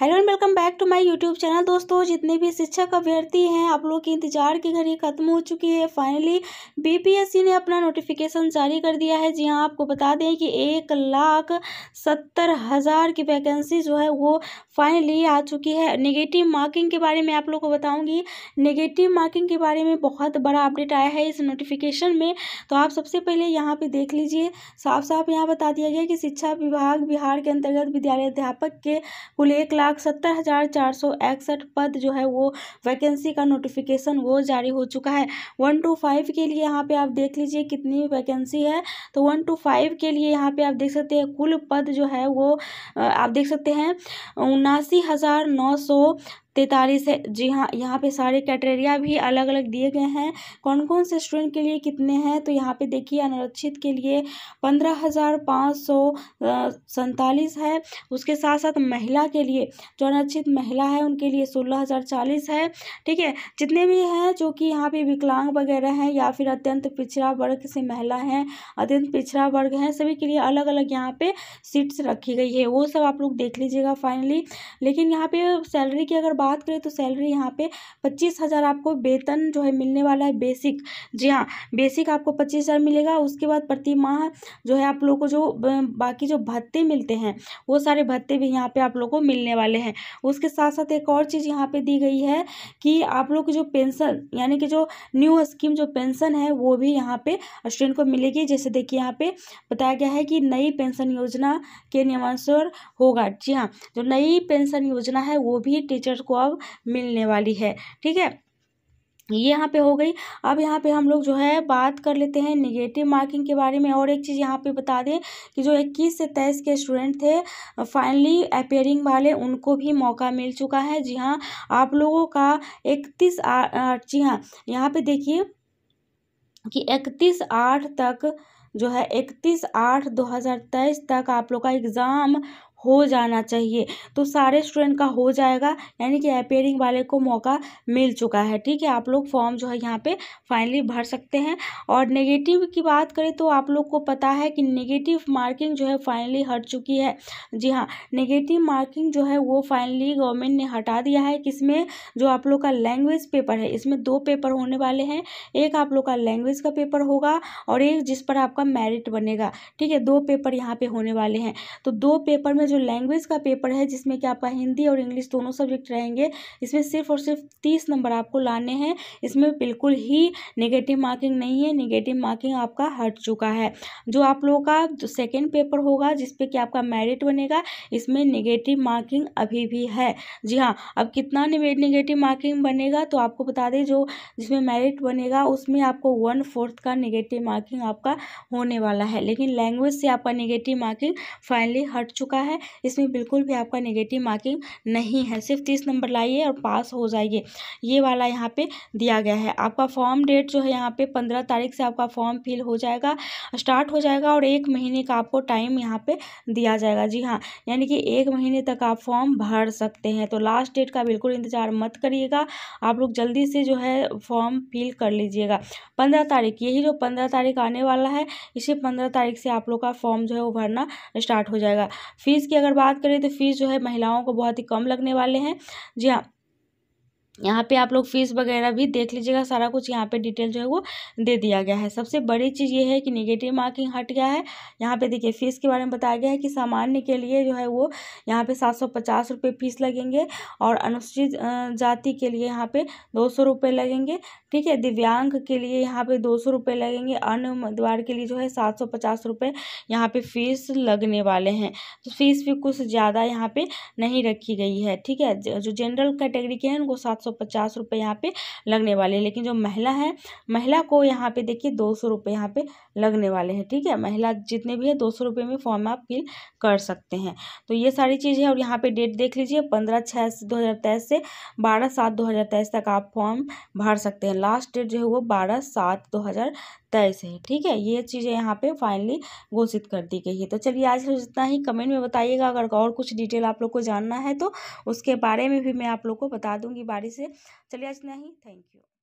hello and welcome back to my YouTube channel दोस्तों जितने भी शिक्षक अभ्यर्थी हैं आप लोग के इंतजार की घड़ी खत्म हो चुकी है फाइनली बीपीएससी ने अपना नोटिफिकेशन जारी कर दिया है जी हाँ आपको बता दें कि एक लाख सत्तर हज़ार की वैकेंसी जो है वो फाइनली आ चुकी है नेगेटिव मार्किंग के बारे में आप लोग को बताऊँगी निगेटिव मार्किंग के बारे में बहुत बड़ा अपडेट आया है इस नोटिफिकेशन में तो आप सबसे पहले यहाँ पर देख लीजिए साफ साफ यहाँ बता दिया गया कि शिक्षा विभाग बिहार के अंतर्गत विद्यालय अध्यापक के कुल एक लाख लाख सत्तर हज़ार चार सौ इकसठ पद जो है वो वैकेंसी का नोटिफिकेशन वो जारी हो चुका है वन टू फाइव के लिए यहाँ पे आप देख लीजिए कितनी वैकेंसी है तो वन टू फाइव के लिए यहाँ पे आप देख सकते हैं कुल पद जो है वो आप देख सकते हैं उनासी हज़ार नौ सौ तैंतालीस है जी हाँ यहाँ पे सारे क्राइटेरिया भी अलग अलग दिए गए हैं कौन कौन से स्टूडेंट के लिए कितने हैं तो यहाँ पे देखिए अनुरक्षित के लिए पंद्रह हज़ार पाँच सौ सैंतालीस है उसके साथ साथ महिला के लिए जो अनुरक्षित महिला है उनके लिए सोलह हज़ार चालीस है ठीक है जितने भी हैं जो कि यहाँ पे विकलांग वगैरह हैं या फिर अत्यंत पिछड़ा वर्ग से महिला हैं अत्यंत पिछड़ा वर्ग हैं सभी के लिए अलग अलग यहाँ पर सीट्स रखी गई है वो सब आप लोग देख लीजिएगा फाइनली लेकिन यहाँ पर सैलरी की अगर बात करें तो सैलरी यहाँ पे पच्चीस हज़ार आपको वेतन जो है मिलने वाला है बेसिक जी हाँ बेसिक आपको पच्चीस हज़ार मिलेगा उसके बाद प्रति माह जो है आप लोगों को जो बाकी जो भत्ते मिलते हैं वो सारे भत्ते भी यहाँ पे आप लोग को मिलने वाले हैं उसके साथ साथ एक और चीज़ यहाँ पे दी गई है कि आप लोग की जो पेंशन यानी कि जो न्यू स्कीम जो पेंशन है वो भी यहाँ पे स्टूडेंट को मिलेगी जैसे देखिए यहाँ पे बताया गया है कि नई पेंशन योजना के नियमानुसार होगा जी हाँ जो नई पेंशन योजना है वो भी टीचर को आपको अब मिलने वाली है ठीक है ये यहाँ पे हो गई अब यहाँ पे हम लोग जो है बात कर लेते हैं नेगेटिव मार्किंग के बारे में और एक चीज़ यहाँ पे बता दें कि जो 21 से तेईस के स्टूडेंट थे फाइनली अपेयरिंग वाले उनको भी मौका मिल चुका है जी हाँ आप लोगों का इकतीस जी हाँ यहाँ पे देखिए कि इकतीस आठ तक जो है इकतीस आठ दो हज़ार तेईस तक आप लोग का एग्ज़ाम हो जाना चाहिए तो सारे स्टूडेंट का हो जाएगा यानी कि अपेयरिंग वाले को मौका मिल चुका है ठीक है आप लोग फॉर्म जो है यहाँ पे फाइनली भर सकते हैं और नेगेटिव की बात करें तो आप लोग को पता है कि नेगेटिव मार्किंग जो है फाइनली हट चुकी है जी हाँ नेगेटिव मार्किंग जो है वो फाइनली गवर्नमेंट ने हटा दिया है किसमें जो आप लोग का लैंग्वेज पेपर है इसमें दो पेपर होने वाले हैं एक आप लोग का लैंग्वेज का पेपर होगा और एक जिस पर आपका मेरिट बनेगा ठीक है दो पेपर यहाँ पे होने वाले हैं तो दो पेपर में जो लैंग्वेज का पेपर है जिसमें कि आपका हिंदी और इंग्लिश दोनों सब्जेक्ट रहेंगे इसमें सिर्फ और सिर्फ तीस नंबर आपको लाने हैं इसमें बिल्कुल ही निगेटिव मार्किंग नहीं है निगेटिव मार्किंग आपका हट चुका है जो आप लोगों का जो सेकेंड पेपर होगा जिसपे कि आपका मेरिट बनेगा इसमें निगेटिव मार्किंग अभी भी है जी हाँ अब कितना निगेटिव मार्किंग बनेगा तो आपको बता दें जो जिसमें मेरिट बनेगा उसमें आपको वन फोर्थ का निगेटिव मार्किंग आपका होने वाला है लेकिन लैंग्वेज से आपका नेगेटिव मार्किंग फाइनली हट चुका है है इसमें बिल्कुल भी आपका नेगेटिव मार्किंग नहीं है सिर्फ तीस नंबर लाइए और पास हो जाइए ये वाला यहाँ पे दिया गया है आपका फॉर्म डेट जो है यहाँ पे पंद्रह तारीख से आपका फॉर्म फिल हो जाएगा स्टार्ट हो जाएगा और एक महीने का आपको टाइम यहाँ पे दिया जाएगा जी हाँ यानी कि एक महीने तक आप फॉर्म भर सकते हैं तो लास्ट डेट का बिल्कुल इंतज़ार मत करिएगा आप लोग जल्दी से जो है फॉर्म फिल कर लीजिएगा पंद्रह तारीख यही जो पंद्रह तारीख आने वाला है इसी पंद्रह तारीख से आप लोग का फॉर्म जो है वो भरना स्टार्ट हो जाएगा फीस फ़ीस की अगर बात करें तो फ़ीस जो है महिलाओं को बहुत ही कम लगने वाले हैं जी हाँ यहाँ पे आप लोग फीस वगैरह भी देख लीजिएगा सारा कुछ यहाँ पे डिटेल जो है वो दे दिया गया है सबसे बड़ी चीज़ ये है कि निगेटिव मार्किंग हट गया है यहाँ पे देखिए फ़ीस के बारे में बताया गया है कि सामान्य के लिए जो है वो यहाँ पे सात सौ पचास रुपये फ़ीस लगेंगे और अनुसूचित जाति के लिए यहाँ पे दो सौ रुपये लगेंगे ठीक है दिव्यांग के लिए यहाँ पे दो सौ रुपये लगेंगे अन्य उम्मीदवार के लिए जो है सात सौ पचास रुपये यहाँ पे फ़ीस लगने वाले हैं तो फ़ीस भी कुछ ज़्यादा यहाँ पर नहीं रखी गई है ठीक है जो जनरल कैटेगरी के हैं उनको सात सौ पचास रुपये यहाँ पे लगने वाले हैं लेकिन जो महिला है महिला को यहाँ पे देखिए दो सौ रुपये यहाँ पे लगने वाले हैं ठीक है महिला जितने भी है दो सौ रुपये में फॉर्म आप फिल कर सकते हैं तो ये सारी चीज़ है और यहाँ पे डेट देख लीजिए पंद्रह छः दो हज़ार तेईस से बारह सात दो हज़ार तेईस तक आप फॉर्म भर सकते हैं लास्ट डेट जो है वो बारह सात दो हज़ार तय से ठीक है ये चीज़ें यहाँ पे फाइनली घोषित कर दी गई है तो चलिए आज जितना ही कमेंट में बताइएगा अगर और कुछ डिटेल आप लोग को जानना है तो उसके बारे में भी मैं आप लोग को बता दूँगी बारी से चलिए आज इतना ही थैंक यू